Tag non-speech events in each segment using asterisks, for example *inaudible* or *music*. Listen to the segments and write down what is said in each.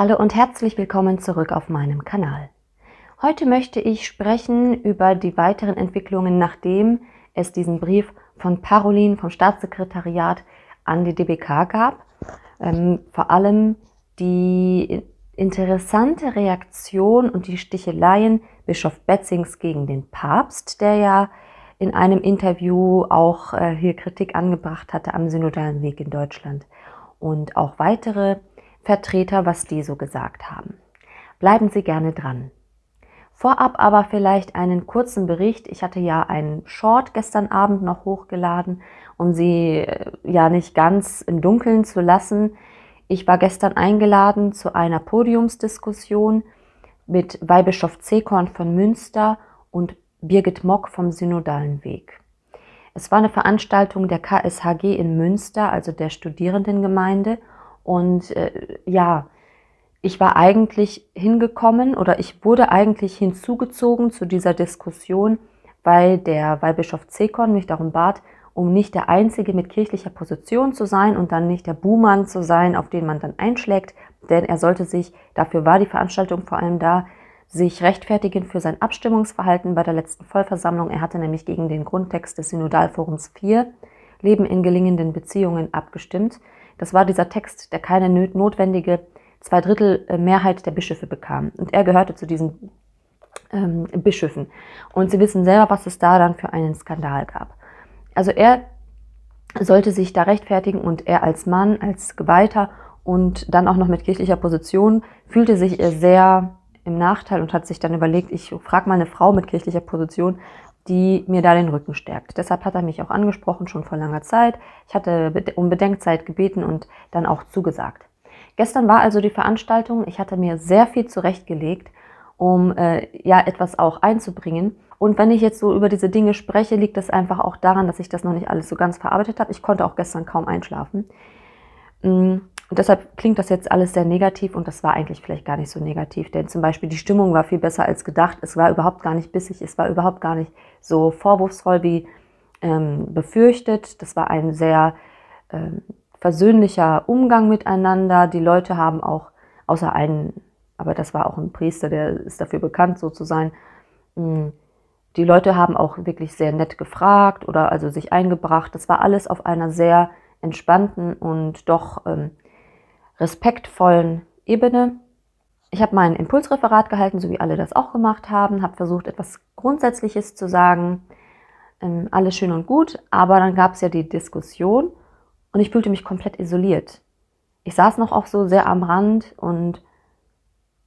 Hallo und herzlich willkommen zurück auf meinem Kanal. Heute möchte ich sprechen über die weiteren Entwicklungen, nachdem es diesen Brief von Parolin vom Staatssekretariat an die DBK gab. Ähm, vor allem die interessante Reaktion und die Sticheleien Bischof Betzings gegen den Papst, der ja in einem Interview auch äh, hier Kritik angebracht hatte am synodalen Weg in Deutschland. Und auch weitere Vertreter, was die so gesagt haben. Bleiben Sie gerne dran. Vorab aber vielleicht einen kurzen Bericht. Ich hatte ja einen Short gestern Abend noch hochgeladen, um Sie äh, ja nicht ganz im Dunkeln zu lassen. Ich war gestern eingeladen zu einer Podiumsdiskussion mit Weihbischof Zekorn von Münster und Birgit Mock vom Synodalen Weg. Es war eine Veranstaltung der KSHG in Münster, also der Studierendengemeinde, und äh, ja, ich war eigentlich hingekommen oder ich wurde eigentlich hinzugezogen zu dieser Diskussion, weil der Weihbischof Zekon mich darum bat, um nicht der Einzige mit kirchlicher Position zu sein und dann nicht der Buhmann zu sein, auf den man dann einschlägt, denn er sollte sich, dafür war die Veranstaltung vor allem da, sich rechtfertigen für sein Abstimmungsverhalten bei der letzten Vollversammlung. Er hatte nämlich gegen den Grundtext des Synodalforums 4 Leben in gelingenden Beziehungen abgestimmt. Das war dieser Text, der keine notwendige Zweidrittelmehrheit äh, der Bischöfe bekam. Und er gehörte zu diesen ähm, Bischöfen. Und Sie wissen selber, was es da dann für einen Skandal gab. Also er sollte sich da rechtfertigen und er als Mann, als Geweihter und dann auch noch mit kirchlicher Position fühlte sich sehr im Nachteil und hat sich dann überlegt, ich frage mal eine Frau mit kirchlicher Position, die mir da den Rücken stärkt. Deshalb hat er mich auch angesprochen, schon vor langer Zeit. Ich hatte um Bedenkzeit gebeten und dann auch zugesagt. Gestern war also die Veranstaltung. Ich hatte mir sehr viel zurechtgelegt, um äh, ja etwas auch einzubringen. Und wenn ich jetzt so über diese Dinge spreche, liegt das einfach auch daran, dass ich das noch nicht alles so ganz verarbeitet habe. Ich konnte auch gestern kaum einschlafen. Und mm, deshalb klingt das jetzt alles sehr negativ und das war eigentlich vielleicht gar nicht so negativ, denn zum Beispiel die Stimmung war viel besser als gedacht. Es war überhaupt gar nicht bissig, es war überhaupt gar nicht so vorwurfsvoll wie ähm, befürchtet. Das war ein sehr ähm, versöhnlicher Umgang miteinander. Die Leute haben auch, außer einen, aber das war auch ein Priester, der ist dafür bekannt, so zu sein, hm, die Leute haben auch wirklich sehr nett gefragt oder also sich eingebracht. Das war alles auf einer sehr entspannten und doch ähm, respektvollen Ebene. Ich habe mein Impulsreferat gehalten, so wie alle das auch gemacht haben, habe versucht, etwas Grundsätzliches zu sagen. Ähm, alles schön und gut, aber dann gab es ja die Diskussion und ich fühlte mich komplett isoliert. Ich saß noch auch so sehr am Rand und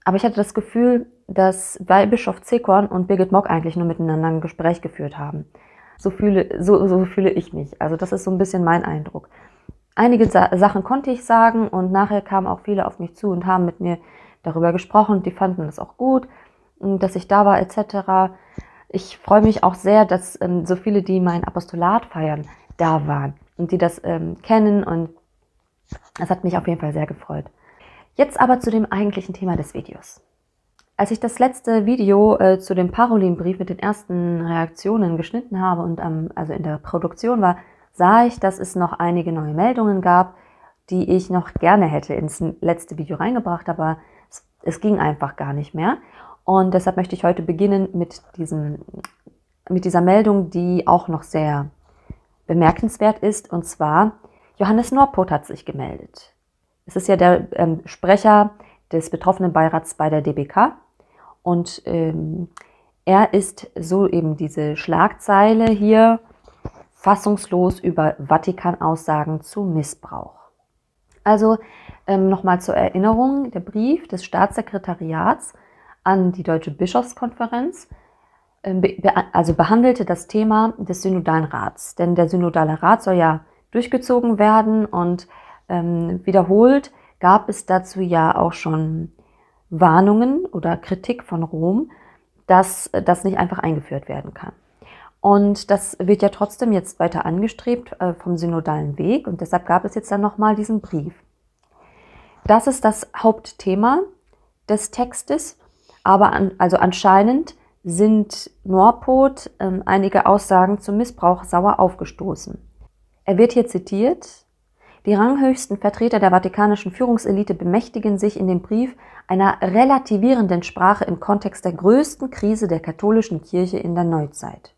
aber ich hatte das Gefühl, dass weil Bischof Zekorn und Birgit Mock eigentlich nur miteinander ein Gespräch geführt haben. So fühle, so, so fühle ich mich. Also das ist so ein bisschen mein Eindruck. Einige Sa Sachen konnte ich sagen und nachher kamen auch viele auf mich zu und haben mit mir darüber gesprochen die fanden das auch gut, mm, dass ich da war etc. Ich freue mich auch sehr, dass ähm, so viele, die mein Apostolat feiern, da waren und die das ähm, kennen und das hat mich auf jeden Fall sehr gefreut. Jetzt aber zu dem eigentlichen Thema des Videos. Als ich das letzte Video äh, zu dem Parolinbrief mit den ersten Reaktionen geschnitten habe und ähm, also in der Produktion war, sah ich, dass es noch einige neue Meldungen gab, die ich noch gerne hätte ins letzte Video reingebracht, aber es ging einfach gar nicht mehr. Und deshalb möchte ich heute beginnen mit, diesem, mit dieser Meldung, die auch noch sehr bemerkenswert ist. Und zwar, Johannes Norpot hat sich gemeldet. Es ist ja der ähm, Sprecher des betroffenen Beirats bei der DBK. Und ähm, er ist so eben diese Schlagzeile hier fassungslos über Vatikan-Aussagen zu Missbrauch. Also ähm, nochmal zur Erinnerung, der Brief des Staatssekretariats an die Deutsche Bischofskonferenz ähm, be also behandelte das Thema des Synodalen Rats. Denn der Synodale Rat soll ja durchgezogen werden und ähm, wiederholt gab es dazu ja auch schon Warnungen oder Kritik von Rom, dass äh, das nicht einfach eingeführt werden kann. Und das wird ja trotzdem jetzt weiter angestrebt äh, vom synodalen Weg und deshalb gab es jetzt dann nochmal diesen Brief. Das ist das Hauptthema des Textes, aber an, also anscheinend sind Norpot äh, einige Aussagen zum Missbrauch sauer aufgestoßen. Er wird hier zitiert. Die ranghöchsten Vertreter der vatikanischen Führungselite bemächtigen sich in dem Brief einer relativierenden Sprache im Kontext der größten Krise der katholischen Kirche in der Neuzeit.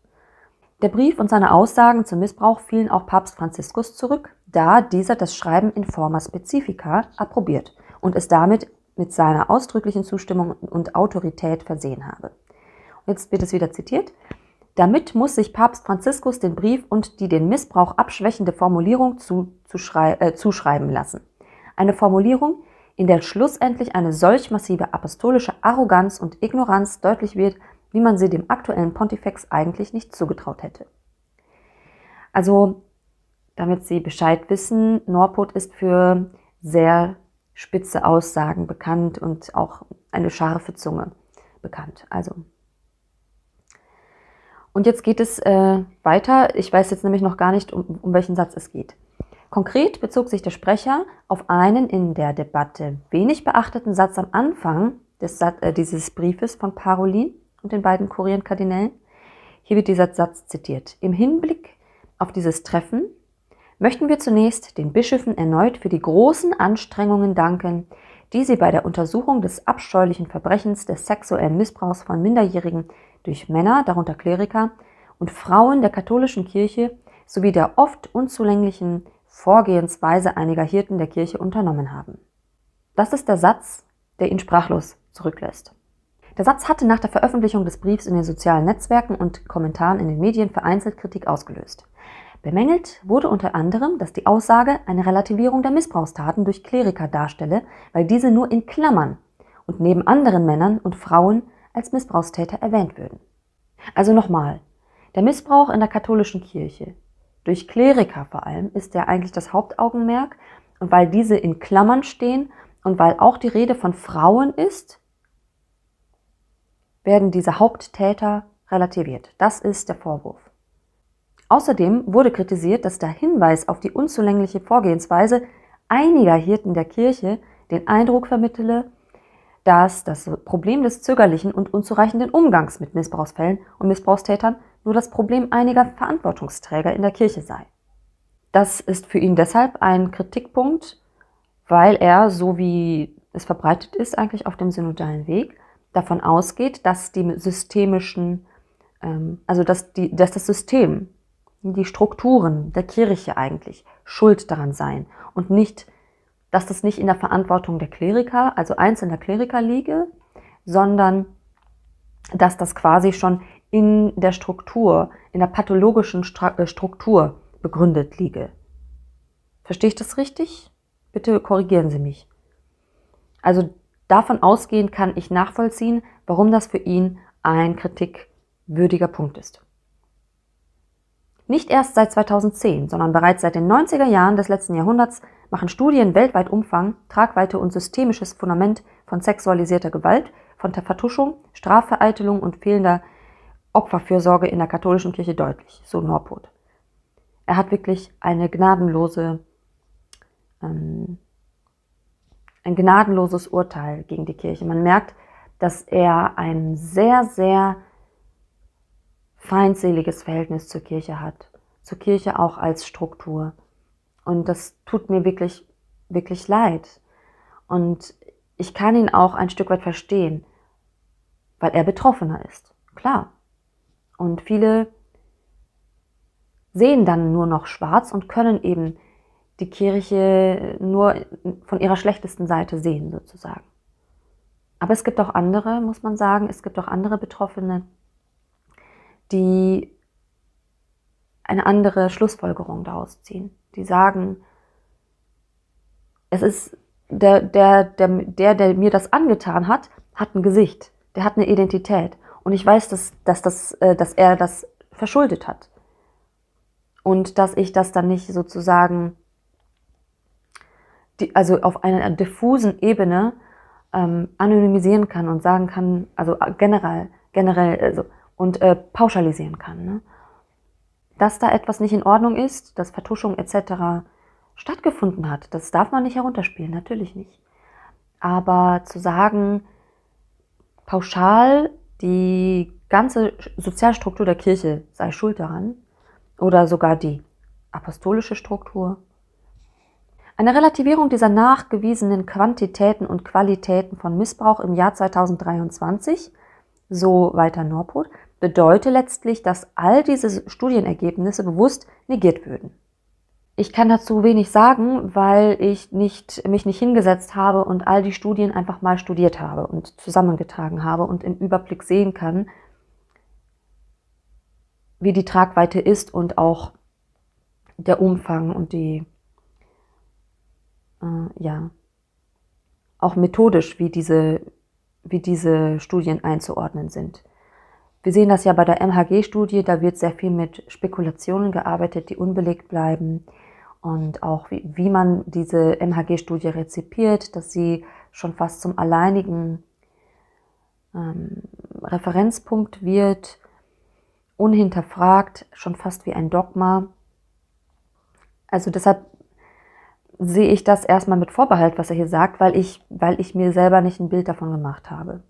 Der Brief und seine Aussagen zum Missbrauch fielen auch Papst Franziskus zurück, da dieser das Schreiben in forma specifica approbiert und es damit mit seiner ausdrücklichen Zustimmung und Autorität versehen habe. Jetzt wird es wieder zitiert. Damit muss sich Papst Franziskus den Brief und die den Missbrauch abschwächende Formulierung zu, zu äh, zuschreiben lassen. Eine Formulierung, in der schlussendlich eine solch massive apostolische Arroganz und Ignoranz deutlich wird, wie man sie dem aktuellen Pontifex eigentlich nicht zugetraut hätte. Also damit Sie Bescheid wissen, Norput ist für sehr spitze Aussagen bekannt und auch eine scharfe Zunge bekannt. Also. Und jetzt geht es äh, weiter. Ich weiß jetzt nämlich noch gar nicht, um, um welchen Satz es geht. Konkret bezog sich der Sprecher auf einen in der Debatte wenig beachteten Satz am Anfang des, äh, dieses Briefes von Parolin und den beiden Kurienkardinälen. Hier wird dieser Satz zitiert. Im Hinblick auf dieses Treffen möchten wir zunächst den Bischöfen erneut für die großen Anstrengungen danken, die sie bei der Untersuchung des abscheulichen Verbrechens des sexuellen Missbrauchs von Minderjährigen durch Männer, darunter Kleriker, und Frauen der katholischen Kirche sowie der oft unzulänglichen Vorgehensweise einiger Hirten der Kirche unternommen haben. Das ist der Satz, der ihn sprachlos zurücklässt. Der Satz hatte nach der Veröffentlichung des Briefs in den sozialen Netzwerken und Kommentaren in den Medien vereinzelt Kritik ausgelöst. Bemängelt wurde unter anderem, dass die Aussage eine Relativierung der Missbrauchstaten durch Kleriker darstelle, weil diese nur in Klammern und neben anderen Männern und Frauen als Missbrauchstäter erwähnt würden. Also nochmal, der Missbrauch in der katholischen Kirche, durch Kleriker vor allem, ist ja eigentlich das Hauptaugenmerk und weil diese in Klammern stehen und weil auch die Rede von Frauen ist, werden diese Haupttäter relativiert. Das ist der Vorwurf. Außerdem wurde kritisiert, dass der Hinweis auf die unzulängliche Vorgehensweise einiger Hirten der Kirche den Eindruck vermittele, dass das Problem des zögerlichen und unzureichenden Umgangs mit Missbrauchsfällen und Missbrauchstätern nur das Problem einiger Verantwortungsträger in der Kirche sei. Das ist für ihn deshalb ein Kritikpunkt, weil er, so wie es verbreitet ist, eigentlich auf dem synodalen Weg davon ausgeht, dass die systemischen, ähm, also dass, die, dass das System die Strukturen der Kirche eigentlich schuld daran seien und nicht, dass das nicht in der Verantwortung der Kleriker, also einzelner Kleriker liege, sondern dass das quasi schon in der Struktur, in der pathologischen äh, Struktur begründet liege. Verstehe ich das richtig? Bitte korrigieren Sie mich. Also davon ausgehend kann ich nachvollziehen, warum das für ihn ein kritikwürdiger Punkt ist. Nicht erst seit 2010, sondern bereits seit den 90er Jahren des letzten Jahrhunderts machen Studien weltweit Umfang, Tragweite und systemisches Fundament von sexualisierter Gewalt, von der Vertuschung, Strafvereitelung und fehlender Opferfürsorge in der katholischen Kirche deutlich, so Norput. Er hat wirklich eine gnadenlose, ähm, ein gnadenloses Urteil gegen die Kirche. Man merkt, dass er ein sehr, sehr feindseliges Verhältnis zur Kirche hat, zur Kirche auch als Struktur. Und das tut mir wirklich, wirklich leid. Und ich kann ihn auch ein Stück weit verstehen, weil er betroffener ist. Klar. Und viele sehen dann nur noch schwarz und können eben die Kirche nur von ihrer schlechtesten Seite sehen, sozusagen. Aber es gibt auch andere, muss man sagen, es gibt auch andere Betroffene, die eine andere Schlussfolgerung daraus ziehen. Die sagen, es ist der, der, der, der, der mir das angetan hat, hat ein Gesicht, der hat eine Identität. Und ich weiß, dass, dass, das, äh, dass er das verschuldet hat. Und dass ich das dann nicht sozusagen, die, also auf einer diffusen Ebene ähm, anonymisieren kann und sagen kann, also generell, generell, also und äh, pauschalisieren kann. Ne? Dass da etwas nicht in Ordnung ist, dass Vertuschung etc. stattgefunden hat, das darf man nicht herunterspielen, natürlich nicht. Aber zu sagen, pauschal die ganze Sozialstruktur der Kirche sei schuld daran oder sogar die apostolische Struktur. Eine Relativierung dieser nachgewiesenen Quantitäten und Qualitäten von Missbrauch im Jahr 2023, so weiter Norput, bedeutet letztlich, dass all diese Studienergebnisse bewusst negiert würden. Ich kann dazu wenig sagen, weil ich nicht, mich nicht hingesetzt habe und all die Studien einfach mal studiert habe und zusammengetragen habe und im Überblick sehen kann, wie die Tragweite ist und auch der Umfang und die, äh, ja, auch methodisch, wie diese, wie diese Studien einzuordnen sind. Wir sehen das ja bei der MHG-Studie, da wird sehr viel mit Spekulationen gearbeitet, die unbelegt bleiben und auch wie, wie man diese MHG-Studie rezipiert, dass sie schon fast zum alleinigen ähm, Referenzpunkt wird, unhinterfragt, schon fast wie ein Dogma. Also deshalb sehe ich das erstmal mit Vorbehalt, was er hier sagt, weil ich, weil ich mir selber nicht ein Bild davon gemacht habe.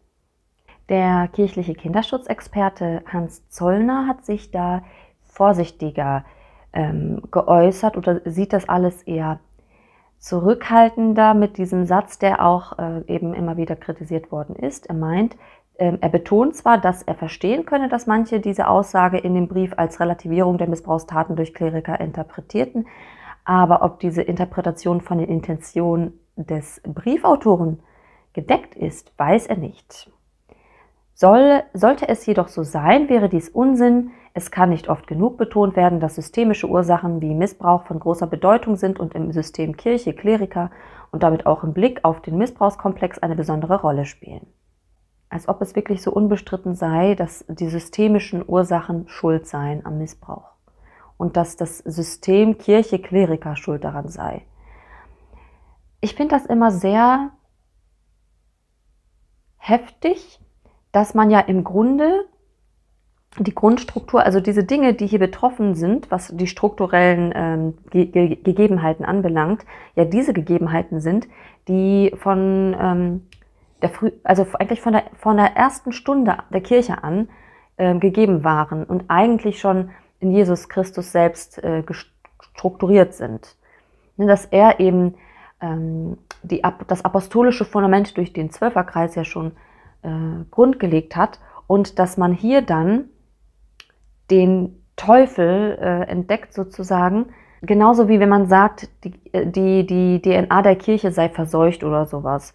Der kirchliche Kinderschutzexperte Hans Zollner hat sich da vorsichtiger ähm, geäußert oder sieht das alles eher zurückhaltender mit diesem Satz, der auch äh, eben immer wieder kritisiert worden ist. Er meint, ähm, er betont zwar, dass er verstehen könne, dass manche diese Aussage in dem Brief als Relativierung der Missbrauchstaten durch Kleriker interpretierten, aber ob diese Interpretation von den Intentionen des Briefautoren gedeckt ist, weiß er nicht. Soll, sollte es jedoch so sein, wäre dies Unsinn. Es kann nicht oft genug betont werden, dass systemische Ursachen wie Missbrauch von großer Bedeutung sind und im System Kirche, Kleriker und damit auch im Blick auf den Missbrauchskomplex eine besondere Rolle spielen. Als ob es wirklich so unbestritten sei, dass die systemischen Ursachen schuld seien am Missbrauch und dass das System Kirche, Kleriker schuld daran sei. Ich finde das immer sehr heftig, dass man ja im Grunde die Grundstruktur, also diese Dinge, die hier betroffen sind, was die strukturellen ähm, Ge Ge Gegebenheiten anbelangt, ja diese Gegebenheiten sind, die von ähm, der früh, also eigentlich von der von der ersten Stunde der Kirche an ähm, gegeben waren und eigentlich schon in Jesus Christus selbst äh, strukturiert sind, ne, dass er eben ähm, die, das apostolische Fundament durch den Zwölferkreis ja schon äh, Grund gelegt hat und dass man hier dann den Teufel äh, entdeckt sozusagen, genauso wie wenn man sagt, die, äh, die, die DNA der Kirche sei verseucht oder sowas.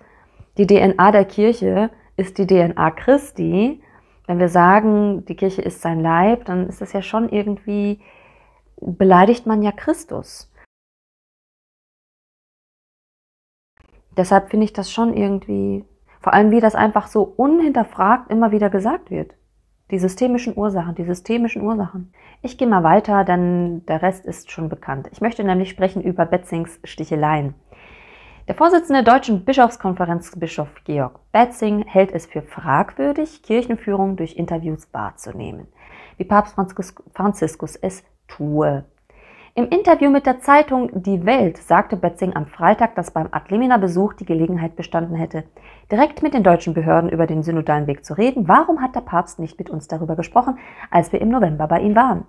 Die DNA der Kirche ist die DNA Christi. Wenn wir sagen, die Kirche ist sein Leib, dann ist das ja schon irgendwie, beleidigt man ja Christus. Deshalb finde ich das schon irgendwie vor allem, wie das einfach so unhinterfragt immer wieder gesagt wird. Die systemischen Ursachen, die systemischen Ursachen. Ich gehe mal weiter, denn der Rest ist schon bekannt. Ich möchte nämlich sprechen über Betzings Sticheleien. Der Vorsitzende der Deutschen Bischofskonferenz, Bischof Georg Betzing, hält es für fragwürdig, Kirchenführung durch Interviews wahrzunehmen, wie Papst Franziskus es tue. Im Interview mit der Zeitung Die Welt sagte Betzing am Freitag, dass beim adlimina besuch die Gelegenheit bestanden hätte, direkt mit den deutschen Behörden über den synodalen Weg zu reden. Warum hat der Papst nicht mit uns darüber gesprochen, als wir im November bei ihm waren?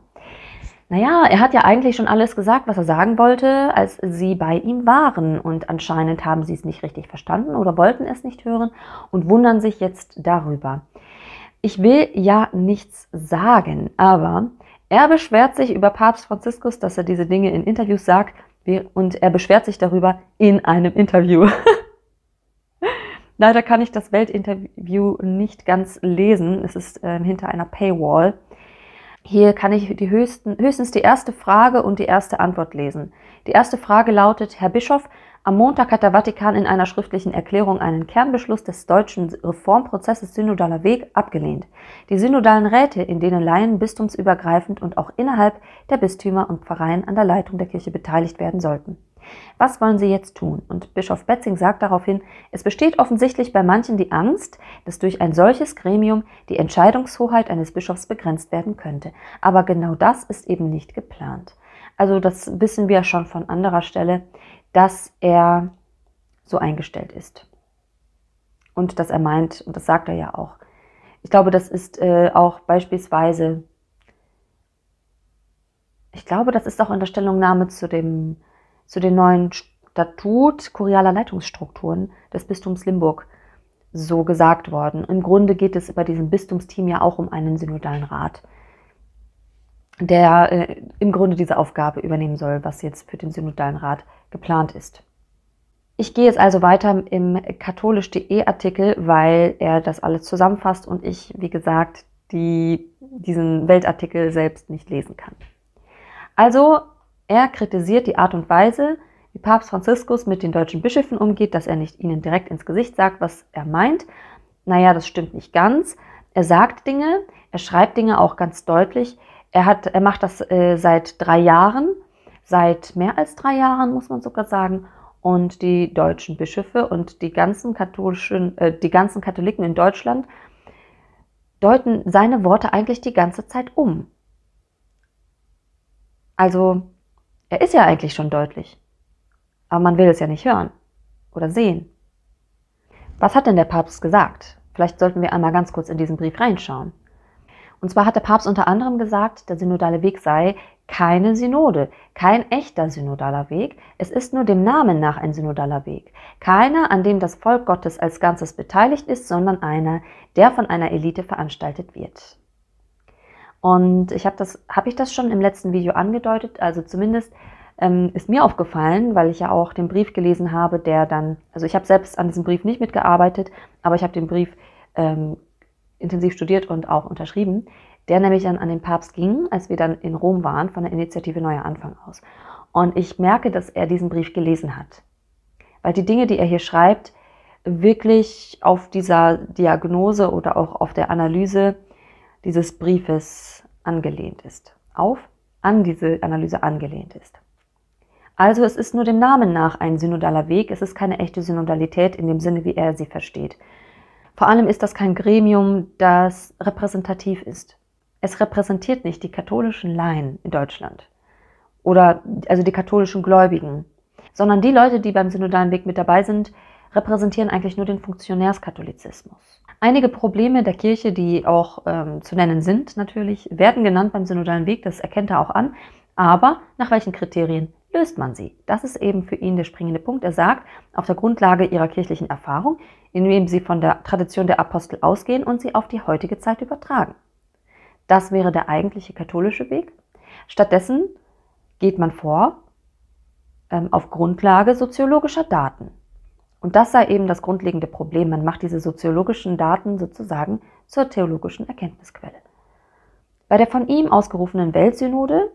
Naja, er hat ja eigentlich schon alles gesagt, was er sagen wollte, als sie bei ihm waren. Und anscheinend haben sie es nicht richtig verstanden oder wollten es nicht hören und wundern sich jetzt darüber. Ich will ja nichts sagen, aber er beschwert sich über Papst Franziskus, dass er diese Dinge in Interviews sagt und er beschwert sich darüber in einem Interview. *laughs* Leider kann ich das Weltinterview nicht ganz lesen. Es ist äh, hinter einer Paywall. Hier kann ich die höchsten, höchstens die erste Frage und die erste Antwort lesen. Die erste Frage lautet, Herr Bischof, am Montag hat der Vatikan in einer schriftlichen Erklärung einen Kernbeschluss des deutschen Reformprozesses Synodaler Weg abgelehnt. Die synodalen Räte, in denen Laien bistumsübergreifend und auch innerhalb der Bistümer und Pfarreien an der Leitung der Kirche beteiligt werden sollten. Was wollen sie jetzt tun? Und Bischof Betzing sagt daraufhin, es besteht offensichtlich bei manchen die Angst, dass durch ein solches Gremium die Entscheidungshoheit eines Bischofs begrenzt werden könnte. Aber genau das ist eben nicht geplant. Also das wissen wir schon von anderer Stelle, dass er so eingestellt ist. Und dass er meint, und das sagt er ja auch. Ich glaube, das ist äh, auch beispielsweise, ich glaube, das ist auch in der Stellungnahme zu, dem, zu den neuen Statut kurialer Leitungsstrukturen des Bistums Limburg so gesagt worden. Im Grunde geht es bei diesem Bistumsteam ja auch um einen synodalen Rat der äh, im Grunde diese Aufgabe übernehmen soll, was jetzt für den Synodalen Rat geplant ist. Ich gehe jetzt also weiter im katholisch.de Artikel, weil er das alles zusammenfasst und ich, wie gesagt, die, diesen Weltartikel selbst nicht lesen kann. Also, er kritisiert die Art und Weise, wie Papst Franziskus mit den deutschen Bischöfen umgeht, dass er nicht ihnen direkt ins Gesicht sagt, was er meint. Naja, das stimmt nicht ganz. Er sagt Dinge, er schreibt Dinge auch ganz deutlich, er, hat, er macht das äh, seit drei Jahren, seit mehr als drei Jahren, muss man sogar sagen. Und die deutschen Bischöfe und die ganzen, katholischen, äh, die ganzen Katholiken in Deutschland deuten seine Worte eigentlich die ganze Zeit um. Also, er ist ja eigentlich schon deutlich. Aber man will es ja nicht hören oder sehen. Was hat denn der Papst gesagt? Vielleicht sollten wir einmal ganz kurz in diesen Brief reinschauen. Und zwar hat der Papst unter anderem gesagt, der synodale Weg sei keine Synode, kein echter synodaler Weg, es ist nur dem Namen nach ein synodaler Weg. Keiner, an dem das Volk Gottes als Ganzes beteiligt ist, sondern einer, der von einer Elite veranstaltet wird. Und ich habe das, habe ich das schon im letzten Video angedeutet, also zumindest ähm, ist mir aufgefallen, weil ich ja auch den Brief gelesen habe, der dann, also ich habe selbst an diesem Brief nicht mitgearbeitet, aber ich habe den Brief ähm, intensiv studiert und auch unterschrieben, der nämlich dann an den Papst ging, als wir dann in Rom waren, von der Initiative Neuer Anfang aus. Und ich merke, dass er diesen Brief gelesen hat. Weil die Dinge, die er hier schreibt, wirklich auf dieser Diagnose oder auch auf der Analyse dieses Briefes angelehnt ist. Auf, an diese Analyse angelehnt ist. Also es ist nur dem Namen nach ein synodaler Weg, es ist keine echte Synodalität in dem Sinne, wie er sie versteht, vor allem ist das kein Gremium, das repräsentativ ist. Es repräsentiert nicht die katholischen Laien in Deutschland oder also die katholischen Gläubigen, sondern die Leute, die beim synodalen Weg mit dabei sind, repräsentieren eigentlich nur den Funktionärskatholizismus. Einige Probleme der Kirche, die auch ähm, zu nennen sind, natürlich, werden genannt beim synodalen Weg, das erkennt er auch an, aber nach welchen Kriterien löst man sie? Das ist eben für ihn der springende Punkt. Er sagt, auf der Grundlage ihrer kirchlichen Erfahrung indem sie von der Tradition der Apostel ausgehen und sie auf die heutige Zeit übertragen. Das wäre der eigentliche katholische Weg. Stattdessen geht man vor ähm, auf Grundlage soziologischer Daten. Und das sei eben das grundlegende Problem. Man macht diese soziologischen Daten sozusagen zur theologischen Erkenntnisquelle. Bei der von ihm ausgerufenen Weltsynode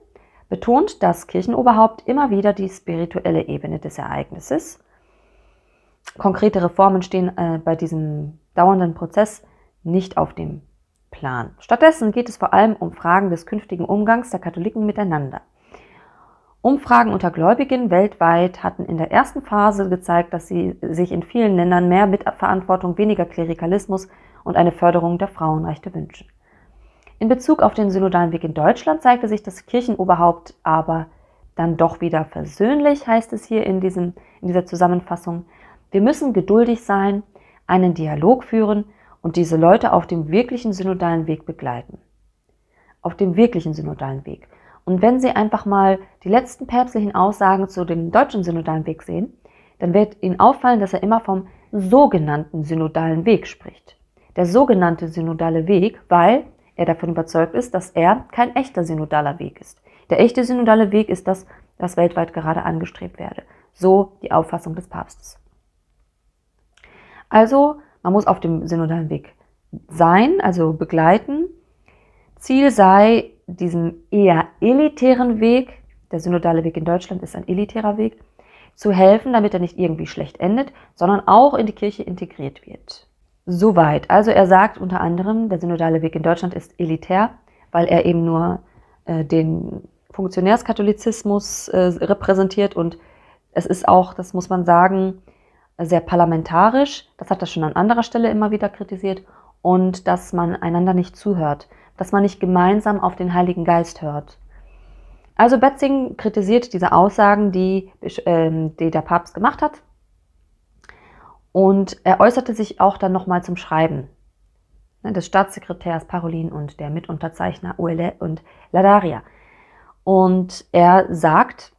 betont das Kirchenoberhaupt immer wieder die spirituelle Ebene des Ereignisses konkrete Reformen stehen äh, bei diesem dauernden Prozess nicht auf dem Plan. Stattdessen geht es vor allem um Fragen des künftigen Umgangs der Katholiken miteinander. Umfragen unter Gläubigen weltweit hatten in der ersten Phase gezeigt, dass sie sich in vielen Ländern mehr Mitverantwortung, weniger Klerikalismus und eine Förderung der Frauenrechte wünschen. In Bezug auf den synodalen Weg in Deutschland zeigte sich das Kirchenoberhaupt aber dann doch wieder versöhnlich, heißt es hier in, diesem, in dieser Zusammenfassung. Wir müssen geduldig sein, einen Dialog führen und diese Leute auf dem wirklichen synodalen Weg begleiten. Auf dem wirklichen synodalen Weg. Und wenn Sie einfach mal die letzten päpstlichen Aussagen zu dem deutschen synodalen Weg sehen, dann wird Ihnen auffallen, dass er immer vom sogenannten synodalen Weg spricht. Der sogenannte synodale Weg, weil er davon überzeugt ist, dass er kein echter synodaler Weg ist. Der echte synodale Weg ist das, was weltweit gerade angestrebt werde. So die Auffassung des Papstes. Also man muss auf dem synodalen Weg sein, also begleiten. Ziel sei, diesem eher elitären Weg, der synodale Weg in Deutschland ist ein elitärer Weg, zu helfen, damit er nicht irgendwie schlecht endet, sondern auch in die Kirche integriert wird. Soweit. Also er sagt unter anderem, der synodale Weg in Deutschland ist elitär, weil er eben nur äh, den Funktionärskatholizismus äh, repräsentiert und es ist auch, das muss man sagen, sehr parlamentarisch, das hat er schon an anderer Stelle immer wieder kritisiert, und dass man einander nicht zuhört, dass man nicht gemeinsam auf den Heiligen Geist hört. Also Betzing kritisiert diese Aussagen, die, äh, die der Papst gemacht hat, und er äußerte sich auch dann nochmal zum Schreiben ne, des Staatssekretärs Parolin und der Mitunterzeichner Uele und Ladaria. Und er sagt,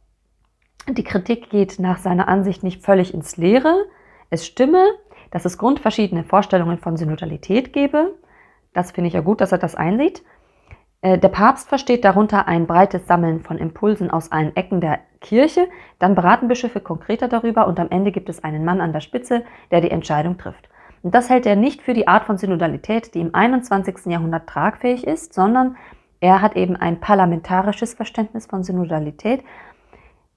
die Kritik geht nach seiner Ansicht nicht völlig ins Leere. Es stimme, dass es grundverschiedene Vorstellungen von Synodalität gebe. Das finde ich ja gut, dass er das einsieht. Äh, der Papst versteht darunter ein breites Sammeln von Impulsen aus allen Ecken der Kirche. Dann beraten Bischöfe konkreter darüber und am Ende gibt es einen Mann an der Spitze, der die Entscheidung trifft. Und das hält er nicht für die Art von Synodalität, die im 21. Jahrhundert tragfähig ist, sondern er hat eben ein parlamentarisches Verständnis von Synodalität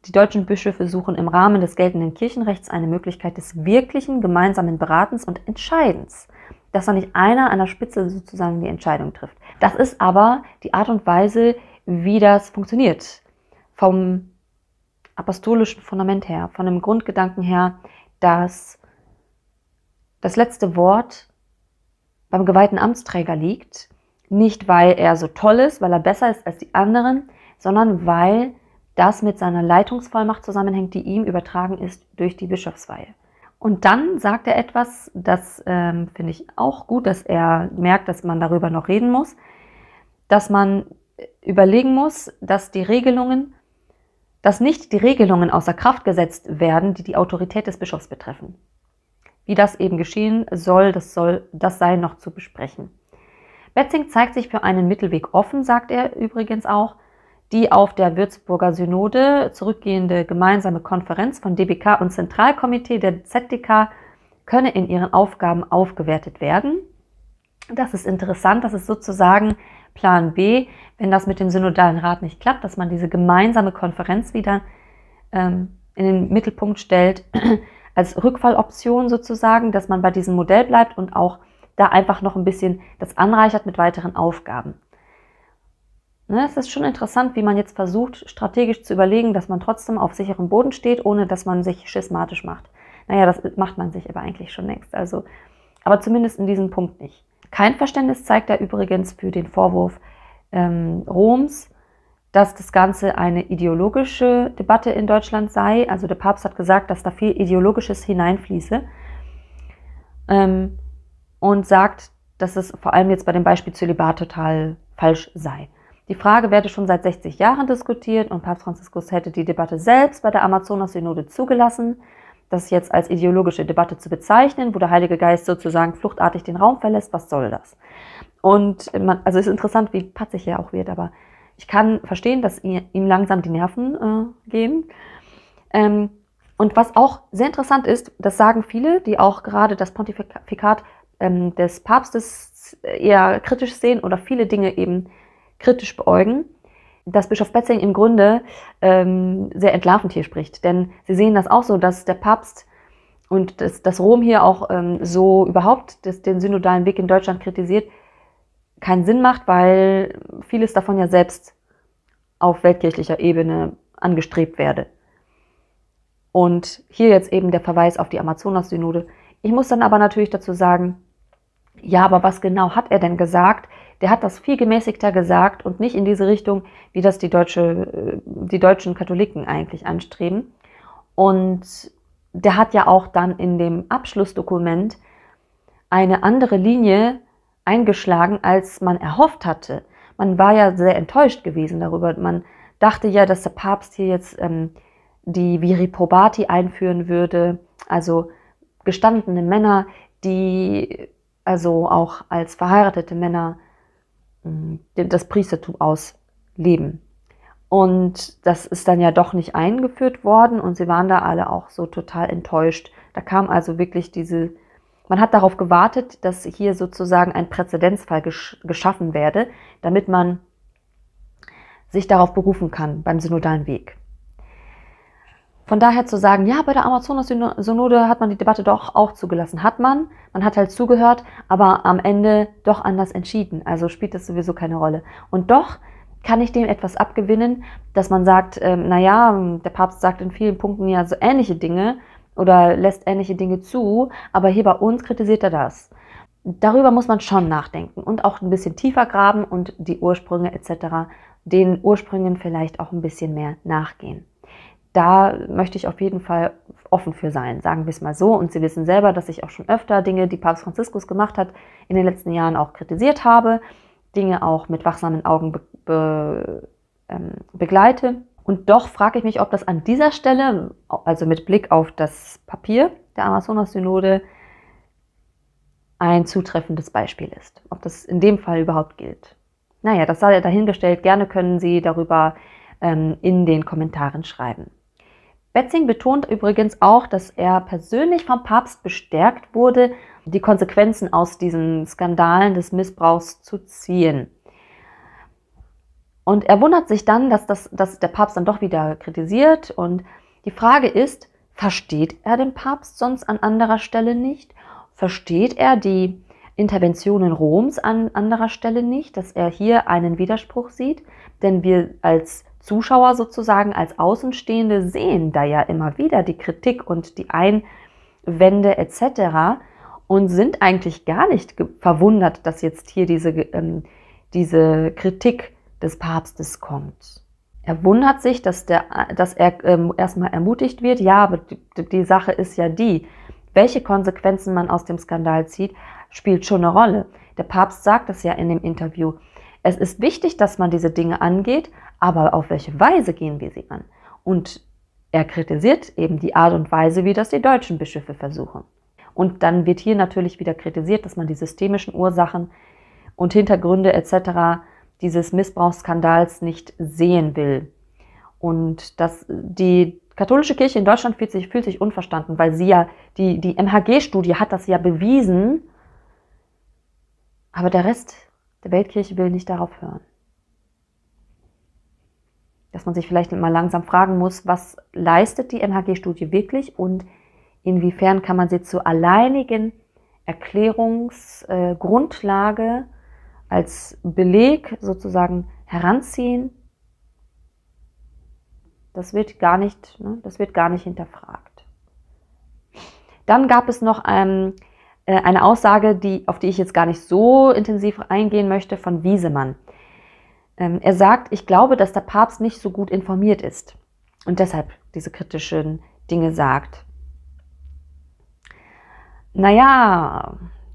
die deutschen Bischöfe suchen im Rahmen des geltenden Kirchenrechts eine Möglichkeit des wirklichen gemeinsamen Beratens und Entscheidens, dass da nicht einer an der Spitze sozusagen die Entscheidung trifft. Das ist aber die Art und Weise, wie das funktioniert. Vom apostolischen Fundament her, von dem Grundgedanken her, dass das letzte Wort beim geweihten Amtsträger liegt. Nicht, weil er so toll ist, weil er besser ist als die anderen, sondern weil das mit seiner Leitungsvollmacht zusammenhängt, die ihm übertragen ist durch die Bischofsweihe. Und dann sagt er etwas, das ähm, finde ich auch gut, dass er merkt, dass man darüber noch reden muss, dass man äh, überlegen muss, dass die Regelungen, dass nicht die Regelungen außer Kraft gesetzt werden, die die Autorität des Bischofs betreffen. Wie das eben geschehen soll, das soll, das sei noch zu besprechen. Betzing zeigt sich für einen Mittelweg offen, sagt er übrigens auch, die auf der Würzburger Synode zurückgehende gemeinsame Konferenz von DBK und Zentralkomitee der ZDK könne in ihren Aufgaben aufgewertet werden. Das ist interessant, das ist sozusagen Plan B, wenn das mit dem Synodalen Rat nicht klappt, dass man diese gemeinsame Konferenz wieder ähm, in den Mittelpunkt stellt, *clears throat* als Rückfalloption sozusagen, dass man bei diesem Modell bleibt und auch da einfach noch ein bisschen das anreichert mit weiteren Aufgaben. Ne, es ist schon interessant, wie man jetzt versucht, strategisch zu überlegen, dass man trotzdem auf sicherem Boden steht, ohne dass man sich schismatisch macht. Naja, das macht man sich aber eigentlich schon längst. Also, aber zumindest in diesem Punkt nicht. Kein Verständnis zeigt er übrigens für den Vorwurf ähm, Roms, dass das Ganze eine ideologische Debatte in Deutschland sei. Also der Papst hat gesagt, dass da viel Ideologisches hineinfließe ähm, und sagt, dass es vor allem jetzt bei dem Beispiel Zölibat total falsch sei. Die Frage werde schon seit 60 Jahren diskutiert und Papst Franziskus hätte die Debatte selbst bei der Amazonas-Synode zugelassen. Das jetzt als ideologische Debatte zu bezeichnen, wo der Heilige Geist sozusagen fluchtartig den Raum verlässt, was soll das? Und man, also es ist interessant, wie patzig er auch wird, aber ich kann verstehen, dass ihm langsam die Nerven äh, gehen. Ähm, und was auch sehr interessant ist, das sagen viele, die auch gerade das Pontifikat ähm, des Papstes eher kritisch sehen oder viele Dinge eben kritisch beäugen, dass Bischof Betzing im Grunde ähm, sehr entlarvend hier spricht. Denn sie sehen das auch so, dass der Papst und das, dass Rom hier auch ähm, so überhaupt das, den synodalen Weg in Deutschland kritisiert, keinen Sinn macht, weil vieles davon ja selbst auf weltkirchlicher Ebene angestrebt werde. Und hier jetzt eben der Verweis auf die Amazonas-Synode. Ich muss dann aber natürlich dazu sagen, ja, aber was genau hat er denn gesagt? der hat das viel gemäßigter gesagt und nicht in diese Richtung, wie das die, deutsche, äh, die deutschen Katholiken eigentlich anstreben. Und der hat ja auch dann in dem Abschlussdokument eine andere Linie eingeschlagen, als man erhofft hatte. Man war ja sehr enttäuscht gewesen darüber. Man dachte ja, dass der Papst hier jetzt ähm, die Viri Probati einführen würde, also gestandene Männer, die also auch als verheiratete Männer äh, das Priestertum ausleben. Und das ist dann ja doch nicht eingeführt worden und sie waren da alle auch so total enttäuscht. Da kam also wirklich diese, man hat darauf gewartet, dass hier sozusagen ein Präzedenzfall gesch geschaffen werde, damit man sich darauf berufen kann beim synodalen Weg. Von daher zu sagen, ja, bei der Amazonas-Synode hat man die Debatte doch auch zugelassen. Hat man, man hat halt zugehört, aber am Ende doch anders entschieden. Also spielt das sowieso keine Rolle. Und doch kann ich dem etwas abgewinnen, dass man sagt, ähm, naja, der Papst sagt in vielen Punkten ja so ähnliche Dinge oder lässt ähnliche Dinge zu, aber hier bei uns kritisiert er das. Darüber muss man schon nachdenken und auch ein bisschen tiefer graben und die Ursprünge etc., den Ursprüngen vielleicht auch ein bisschen mehr nachgehen da möchte ich auf jeden Fall offen für sein, sagen wir es mal so. Und Sie wissen selber, dass ich auch schon öfter Dinge, die Papst Franziskus gemacht hat, in den letzten Jahren auch kritisiert habe, Dinge auch mit wachsamen Augen be be ähm, begleite. Und doch frage ich mich, ob das an dieser Stelle, also mit Blick auf das Papier der Amazonas-Synode, ein zutreffendes Beispiel ist. Ob das in dem Fall überhaupt gilt. Naja, das sei dahingestellt. Gerne können Sie darüber ähm, in den Kommentaren schreiben. Betzing betont übrigens auch, dass er persönlich vom Papst bestärkt wurde, die Konsequenzen aus diesen Skandalen des Missbrauchs zu ziehen. Und er wundert sich dann, dass, das, dass der Papst dann doch wieder kritisiert. Und die Frage ist, versteht er den Papst sonst an anderer Stelle nicht? Versteht er die Interventionen Roms an anderer Stelle nicht, dass er hier einen Widerspruch sieht? Denn wir als Zuschauer sozusagen als Außenstehende sehen da ja immer wieder die Kritik und die Einwände etc. und sind eigentlich gar nicht verwundert, dass jetzt hier diese, ähm, diese Kritik des Papstes kommt. Er wundert sich, dass, der, dass er ähm, erstmal ermutigt wird, ja, aber die, die Sache ist ja die, welche Konsequenzen man aus dem Skandal zieht, spielt schon eine Rolle. Der Papst sagt das ja in dem Interview. Es ist wichtig, dass man diese Dinge angeht, aber auf welche Weise gehen wir sie an? Und er kritisiert eben die Art und Weise, wie das die deutschen Bischöfe versuchen. Und dann wird hier natürlich wieder kritisiert, dass man die systemischen Ursachen und Hintergründe etc. dieses Missbrauchsskandals nicht sehen will. Und dass die katholische Kirche in Deutschland fühlt sich, fühlt sich unverstanden, weil sie ja, die, die MHG-Studie hat das ja bewiesen, aber der Rest der Weltkirche will nicht darauf hören. Dass man sich vielleicht mal langsam fragen muss, was leistet die MHG-Studie wirklich und inwiefern kann man sie zur alleinigen Erklärungsgrundlage als Beleg sozusagen heranziehen. Das wird gar nicht, ne, das wird gar nicht hinterfragt. Dann gab es noch ähm, äh, eine Aussage, die, auf die ich jetzt gar nicht so intensiv eingehen möchte, von Wiesemann. Ähm, er sagt, ich glaube, dass der Papst nicht so gut informiert ist und deshalb diese kritischen Dinge sagt. Naja,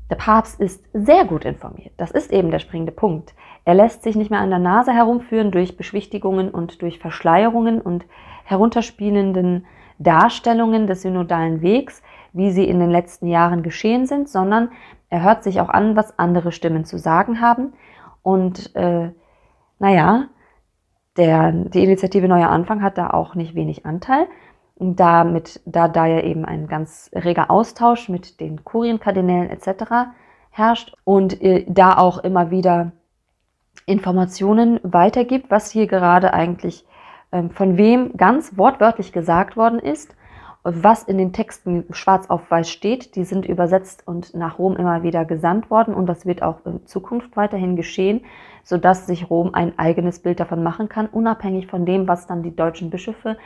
der Papst ist sehr gut informiert. Das ist eben der springende Punkt. Er lässt sich nicht mehr an der Nase herumführen durch Beschwichtigungen und durch Verschleierungen und herunterspielenden Darstellungen des synodalen Wegs wie sie in den letzten Jahren geschehen sind, sondern er hört sich auch an, was andere Stimmen zu sagen haben. Und äh, naja, der, die Initiative Neuer Anfang hat da auch nicht wenig Anteil. Da, mit, da, da ja eben ein ganz reger Austausch mit den Kurienkardinälen etc. herrscht und äh, da auch immer wieder Informationen weitergibt, was hier gerade eigentlich äh, von wem ganz wortwörtlich gesagt worden ist was in den Texten schwarz auf weiß steht, die sind übersetzt und nach Rom immer wieder gesandt worden und das wird auch in Zukunft weiterhin geschehen, sodass sich Rom ein eigenes Bild davon machen kann, unabhängig von dem, was dann die deutschen Bischöfe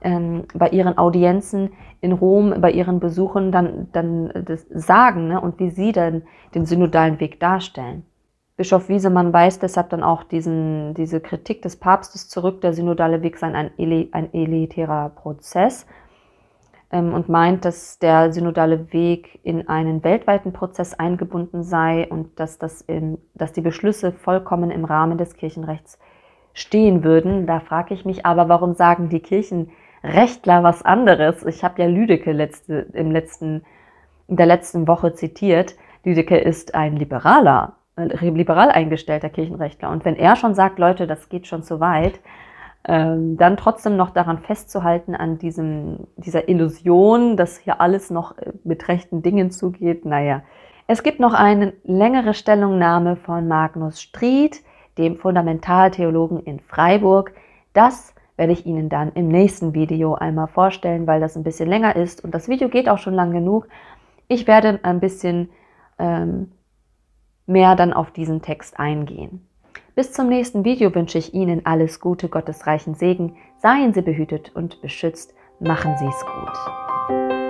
ähm, bei ihren Audienzen in Rom, bei ihren Besuchen dann, dann sagen ne, und wie sie dann den synodalen Weg darstellen. Bischof Wiesemann weist deshalb dann auch diesen, diese Kritik des Papstes zurück, der synodale Weg sei ein, ein elitärer Prozess ähm, und meint, dass der synodale Weg in einen weltweiten Prozess eingebunden sei und dass, das im, dass die Beschlüsse vollkommen im Rahmen des Kirchenrechts stehen würden. Da frage ich mich aber, warum sagen die Kirchenrechtler was anderes? Ich habe ja Lüdecke letzte, im letzten, in der letzten Woche zitiert. Lüdecke ist ein liberaler, äh, liberal eingestellter Kirchenrechtler. Und wenn er schon sagt, Leute, das geht schon zu weit, ähm, dann trotzdem noch daran festzuhalten, an diesem, dieser Illusion, dass hier alles noch äh, mit rechten Dingen zugeht, naja. Es gibt noch eine längere Stellungnahme von Magnus Stried, dem Fundamentaltheologen in Freiburg. Das werde ich Ihnen dann im nächsten Video einmal vorstellen, weil das ein bisschen länger ist und das Video geht auch schon lang genug. Ich werde ein bisschen ähm, mehr dann auf diesen Text eingehen. Bis zum nächsten Video wünsche ich Ihnen alles Gute, Gottes reichen Segen. Seien Sie behütet und beschützt. Machen Sie es gut.